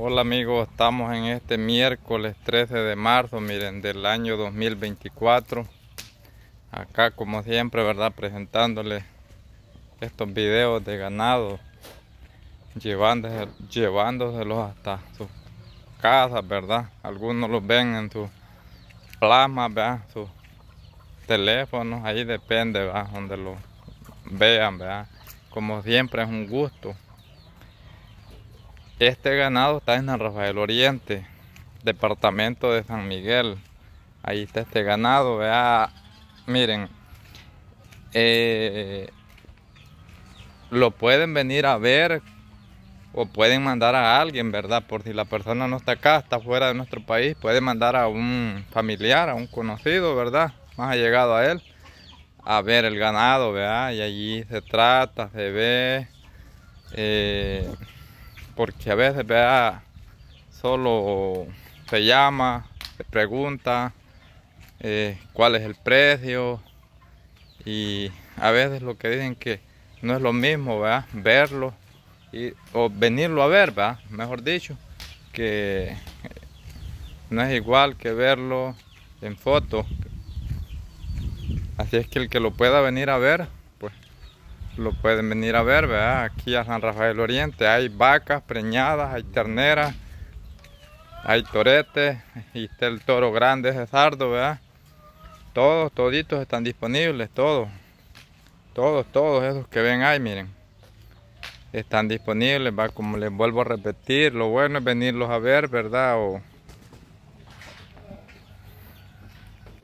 Hola amigos, estamos en este miércoles 13 de marzo, miren, del año 2024. Acá como siempre, ¿verdad? Presentándoles estos videos de ganado, llevándoselos hasta sus casas, ¿verdad? Algunos los ven en sus plasma, ¿verdad? Sus teléfonos, ahí depende, Donde los vean, ¿verdad? Como siempre es un gusto este ganado está en San Rafael Oriente, departamento de San Miguel. Ahí está este ganado, vea, miren, eh, lo pueden venir a ver o pueden mandar a alguien, ¿verdad? Por si la persona no está acá, está fuera de nuestro país, puede mandar a un familiar, a un conocido, ¿verdad? Más llegado a él, a ver el ganado, ¿verdad? Y allí se trata, se ve, eh, porque a veces vea solo se llama, se pregunta eh, cuál es el precio y a veces lo que dicen que no es lo mismo verlo y, o venirlo a ver, mejor dicho, que eh, no es igual que verlo en foto. Así es que el que lo pueda venir a ver lo pueden venir a ver, ¿verdad? Aquí a San Rafael Oriente hay vacas preñadas, hay terneras, hay toretes y está el toro grande ese sardo, ¿verdad? Todos, toditos están disponibles, todos. Todos, todos esos que ven ahí, miren. Están disponibles, va como les vuelvo a repetir, lo bueno es venirlos a ver, ¿verdad?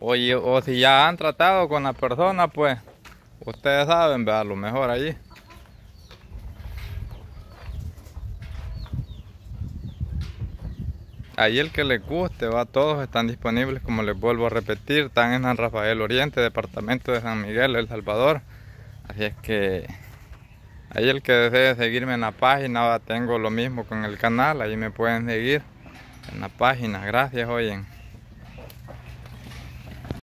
o si ya han tratado con la persona, pues Ustedes saben, a lo mejor allí. Ahí el que les guste, va, todos están disponibles, como les vuelvo a repetir, están en San Rafael Oriente, departamento de San Miguel, El Salvador. Así es que ahí el que desee seguirme en la página, tengo lo mismo con el canal, ahí me pueden seguir en la página. Gracias, oyen.